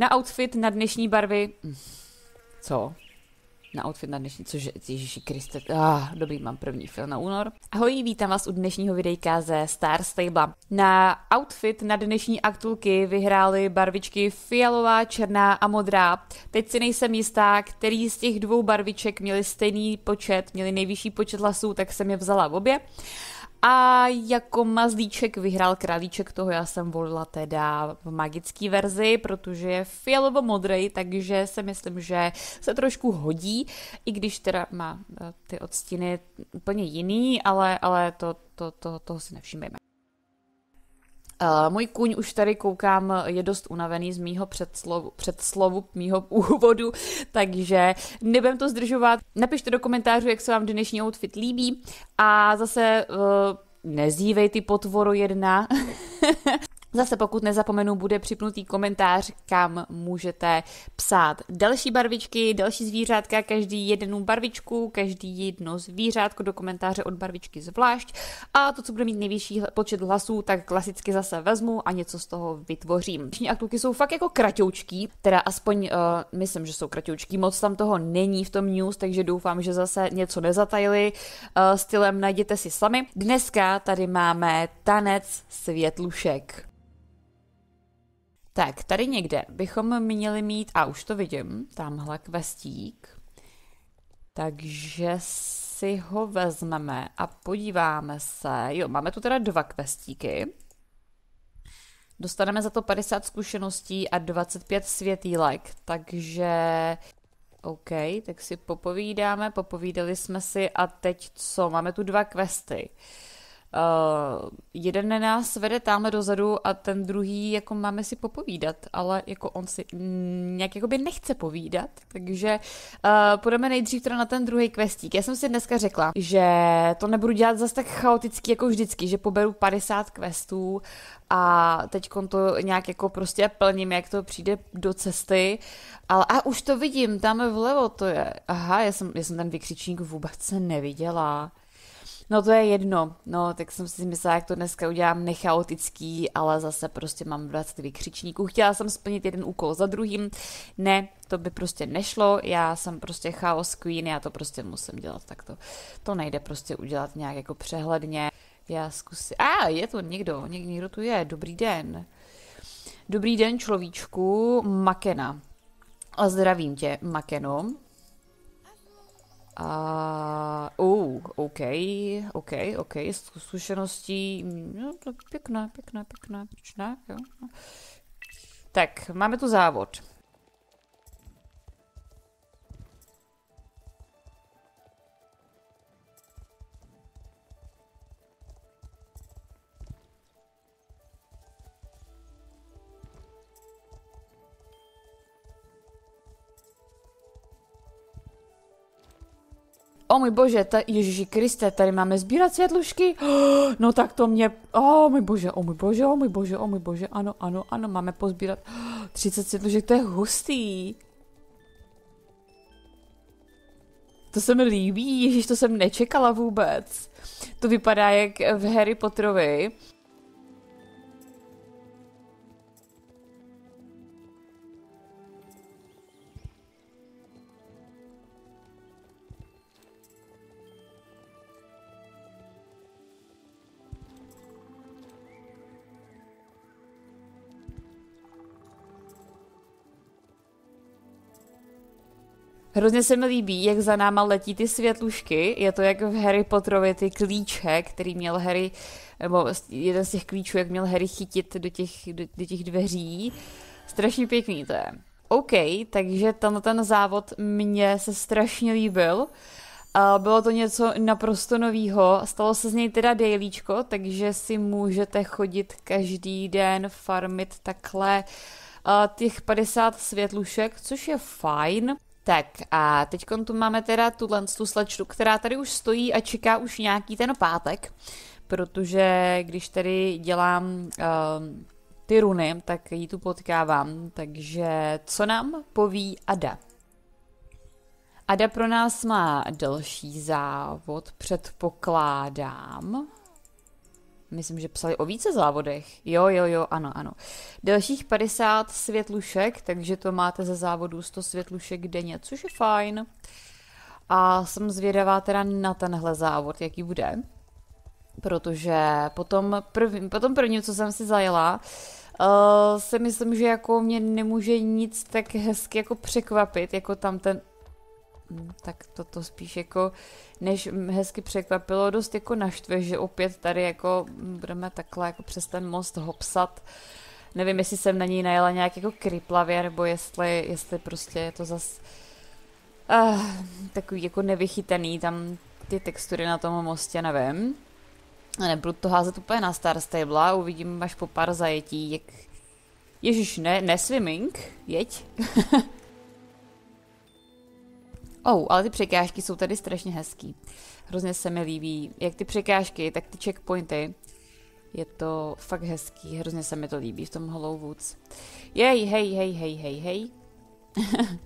Na outfit na dnešní barvy... Co? na outfit na dnešní, což je Ježíši Kriste. Ah, dobrý, mám první film na únor. Ahoj, vítám vás u dnešního videjka ze Star Stable. Na outfit na dnešní aktulky vyhrály barvičky fialová, černá a modrá. Teď si nejsem jistá, který z těch dvou barviček měli stejný počet, měli nejvyšší počet hlasů, tak jsem je vzala v obě. A jako mazlíček vyhrál králíček, toho já jsem volila teda v magické verzi, protože je fialovo-modrý, takže si myslím, že se trošku hodí, i když teda má eh, ty odstíny úplně jiný, ale, ale to, to, to, toho si nevšímejme. Eh, můj kuň už tady koukám, eh, je dost unavený z mýho předslovu, předslovu mýho úvodu, takže nebudem to zdržovat. Napište do komentářů, jak se vám dnešní outfit líbí a zase uh, nezívej ty potvoro jedna. Zase pokud nezapomenu, bude připnutý komentář, kam můžete psát další barvičky, další zvířátka, každý jednu barvičku, každý jedno zvířátko do komentáře od barvičky zvlášť. A to, co bude mít nejvyšší počet hlasů, tak klasicky zase vezmu a něco z toho vytvořím. Všichni aktuky jsou fakt jako kratoučký, teda aspoň uh, myslím, že jsou kratoučký, moc tam toho není v tom news, takže doufám, že zase něco nezatajili. Uh, stylem najděte si sami. Dneska tady máme tanec světlušek. Tak, tady někde bychom měli mít, a už to vidím, tamhle kvestík. Takže si ho vezmeme a podíváme se. Jo, máme tu teda dva kvestíky. Dostaneme za to 50 zkušeností a 25 světýlek, takže... OK, tak si popovídáme, popovídali jsme si a teď co? Máme tu dva questy. Uh, Uh, jeden nás vede tamhle dozadu a ten druhý jako máme si popovídat, ale jako on si nějak jako by nechce povídat, takže uh, půjdeme nejdřív teda na ten druhý questík. Já jsem si dneska řekla, že to nebudu dělat zas tak chaoticky jako vždycky, že poberu 50 questů a teď to nějak jako prostě plním, jak to přijde do cesty, ale a už to vidím, tam vlevo to je. Aha, já jsem, já jsem ten vykřičník vůbec se neviděla. No to je jedno, no tak jsem si myslela, jak to dneska udělám nechaotický, ale zase prostě mám 20 vykřičníků. Chtěla jsem splnit jeden úkol za druhým, ne, to by prostě nešlo, já jsem prostě chaos queen, já to prostě musím dělat takto. To nejde prostě udělat nějak jako přehledně. Já zkusím, a ah, je tu někdo, Něk, někdo tu je, dobrý den. Dobrý den človíčku, Makena. A zdravím tě, Makeno. A, uh, OK, OK, OK, zkušeností, no, to pěkné, pěkné, pěkné, pěkné, jo. Tak, máme tu závod. O můj bože, ta, Ježíši Kriste, tady máme sbírat světlušky? no tak to mě, o můj bože, o můj bože, o můj bože, o můj bože, ano, ano, ano, máme pozbírat 30 světlušek, to je hustý. To se mi líbí, ježíš, to jsem nečekala vůbec. To vypadá jak v Harry Potterovi, Hrozně se mi líbí, jak za náma letí ty světlušky. Je to jak v Harry Potterovi ty klíče, který měl Harry, nebo jeden z těch klíčů, jak měl Harry chytit do těch, do, do těch dveří. Strašně pěkný to je. OK, takže tenhle ten závod mě se strašně líbil. Bylo to něco naprosto novýho, stalo se z něj teda dailíčko, takže si můžete chodit každý den farmit takhle těch 50 světlušek, což je fajn. Tak a teď tu máme teda tuhle tu slečnu, která tady už stojí a čeká už nějaký ten pátek, protože když tady dělám uh, ty runy, tak ji tu potkávám. Takže co nám poví Ada? Ada pro nás má další závod, předpokládám myslím, že psali o více závodech. Jo, jo, jo, ano, ano. Dalších 50 světlušek, takže to máte ze závodu 100 světlušek denně, což je fajn. A jsem zvědavá teda na tenhle závod, jaký bude. Protože potom, první, potom první, co jsem si zajela, uh, si myslím, že jako mě nemůže nic tak hezky jako překvapit, jako tam ten Mm, tak to, to spíš jako, než hezky překvapilo, dost jako naštve, že opět tady jako budeme takhle jako přes ten most hopsat. Nevím, jestli jsem na něj najela nějak jako kryplavě, nebo jestli, jestli prostě je to zas uh, takový jako nevychytaný, tam ty textury na tom mostě, nevím. Nebudu to házet úplně na Star Stable, uvidím až po pár zajetí, jak... Ježíš, ne, ne swimming, jeď. Oh, ale ty překážky jsou tady strašně hezký. Hrozně se mi líbí, jak ty překážky, tak ty checkpointy. Je to fakt hezký, hrozně se mi to líbí v tom Hollow Woods. Jej, hej, hej, hej, hej, hej.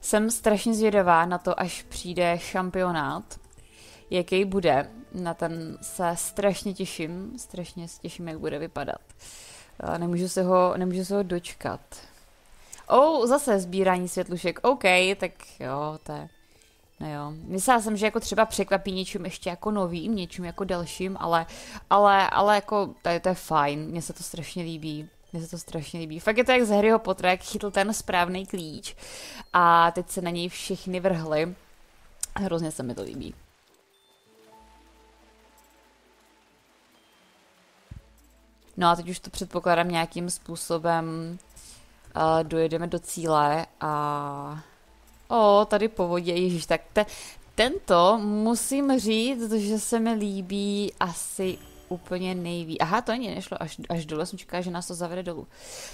Jsem strašně zvědavá na to, až přijde šampionát, jaký bude. Na ten se strašně těším, strašně se těším, jak bude vypadat. Nemůžu se ho, nemůžu se ho dočkat. Oh, zase sbírání světlušek, OK, tak jo, to je... No jo, myslela jsem, že jako třeba překvapí něčím ještě jako novým, něčím jako dalším, ale, ale, ale jako, to je, to je fajn, mně se to strašně líbí. Mně se to strašně líbí. Fakt je to jak z Harryho Pottera, jak chytl ten správný klíč a teď se na něj všichni vrhli. Hrozně se mi to líbí. No a teď už to předpokládám nějakým způsobem a dojedeme do cíle a... O, oh, tady po vodě, ježiš, tak te, tento musím říct, že se mi líbí asi úplně nejví Aha, to ani nešlo až, až dole, jsem čekala, že nás to zavede dolů.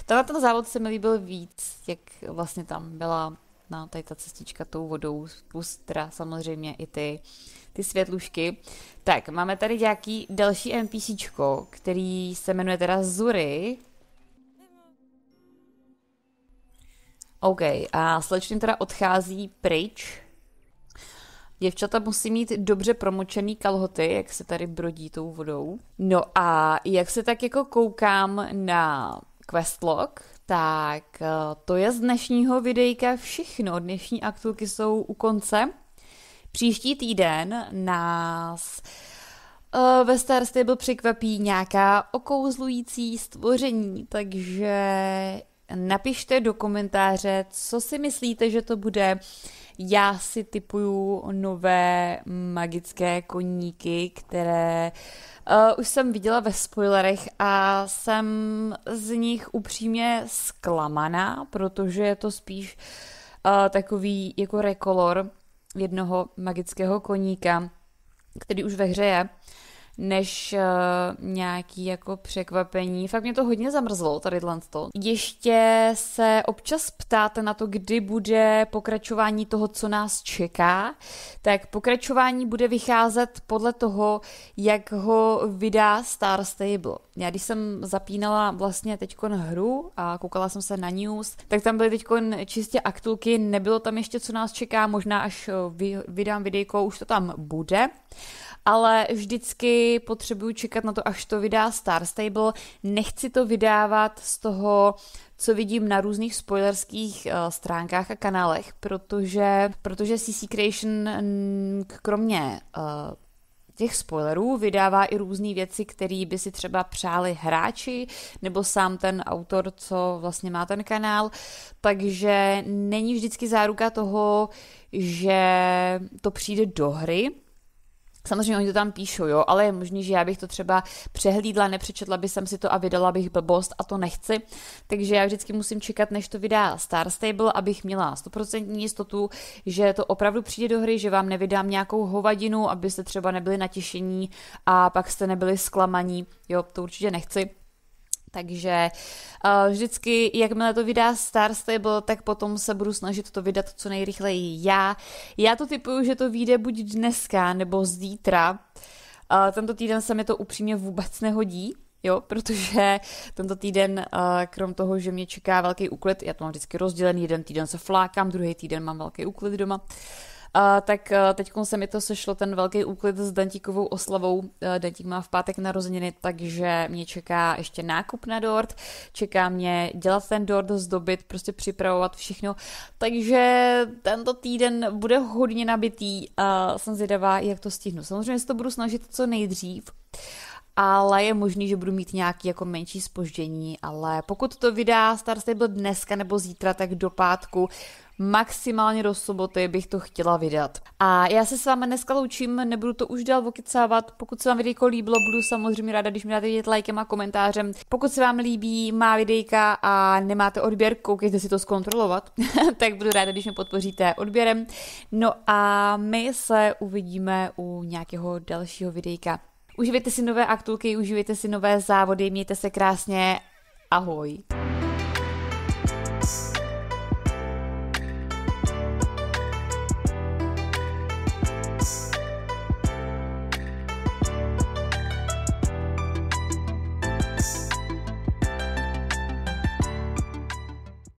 Tenhle ten závod se mi líbil víc, jak vlastně tam byla na tady ta cestička tou vodou, plus teda samozřejmě i ty, ty světlušky. Tak, máme tady nějaký další NPCčko, který se jmenuje teda Zury, OK, a slečny teda odchází pryč. Děvčata musí mít dobře promočený kalhoty, jak se tady brodí tou vodou. No a jak se tak jako koukám na questlog, tak eh, to je z dnešního videjka všechno. Dnešní aktulky jsou u konce. Příští týden nás eh, ve Star Stable překvapí nějaká okouzlující stvoření, takže napište do komentáře, co si myslíte, že to bude. Já si typuju nové magické koníky, které uh, už jsem viděla ve spoilerech a jsem z nich upřímně zklamaná, protože je to spíš uh, takový jako rekolor jednoho magického koníka, který už ve hře je. Uh, než uh, nějaký jako překvapení. Fakt mě to hodně zamrzlo, tady to. Ještě se občas ptáte na to, kdy bude pokračování toho, co nás čeká. Tak pokračování bude vycházet podle toho, jak ho vydá Star Stable. Já když jsem zapínala vlastně teďkon hru a koukala jsem se na news, tak tam byly teďkon čistě aktulky, nebylo tam ještě, co nás čeká, možná až eh, vydám videjko, už to tam bude ale vždycky potřebuju čekat na to, až to vydá Star Stable. Nechci to vydávat z toho, co vidím na různých spoilerských eh, stránkách a kanálech, protože, protože CC Creation kromě eh, těch spoilerů vydává i různé věci, které by si třeba přáli hráči nebo sám ten autor, co vlastně má ten kanál. Takže není vždycky záruka toho, že to přijde do hry, Samozřejmě oni to tam píšou, jo, ale je možný, že já bych to třeba přehlídla, nepřečetla by jsem si to a vydala bych blbost a to nechci. Takže já vždycky musím čekat, než to vydá Star Stable, abych měla stoprocentní jistotu, že to opravdu přijde do hry, že vám nevydám nějakou hovadinu, abyste třeba nebyli natěšení a pak jste nebyli zklamaní. Jo, to určitě nechci. Takže uh, vždycky, jakmile to vydá Star Stable, tak potom se budu snažit to vydat co nejrychleji já. Já to typuju, že to vyjde buď dneska nebo zítra. Uh, tento týden se mi to upřímně vůbec nehodí, jo, protože tento týden, eh, krom toho, že mě čeká velký úklid, já to mám vždycky rozdělený, jeden týden se flákám, druhý týden mám velký úklid doma, a, tak eh, teď se mi to sešlo, ten velký úklid s Dantíkovou oslavou. Eh, Dantík má v pátek narozeniny, takže mě čeká ještě nákup na dort, čeká mě dělat ten dort, zdobit, prostě připravovat všechno. Takže tento týden bude hodně nabitý a jsem zvědavá, jak to stihnu. Samozřejmě se to budu snažit co nejdřív, ale je možný, že budu mít nějaké jako menší spoždění, ale pokud to vydá Star Stable dneska nebo zítra, tak do pátku maximálně do soboty bych to chtěla vydat. A já se s vámi dneska loučím, nebudu to už dál okecávat. Pokud se vám videjko líbilo, budu samozřejmě ráda, když mi dáte vidět lajkem a komentářem. Pokud se vám líbí má videjka a nemáte odběr, koukejte si to zkontrolovat, tak budu ráda, když mě podpoříte odběrem. No a my se uvidíme u nějakého dalšího videjka. Uživejte si nové aktulky, uživejte si nové závody, mějte se krásně, ahoj.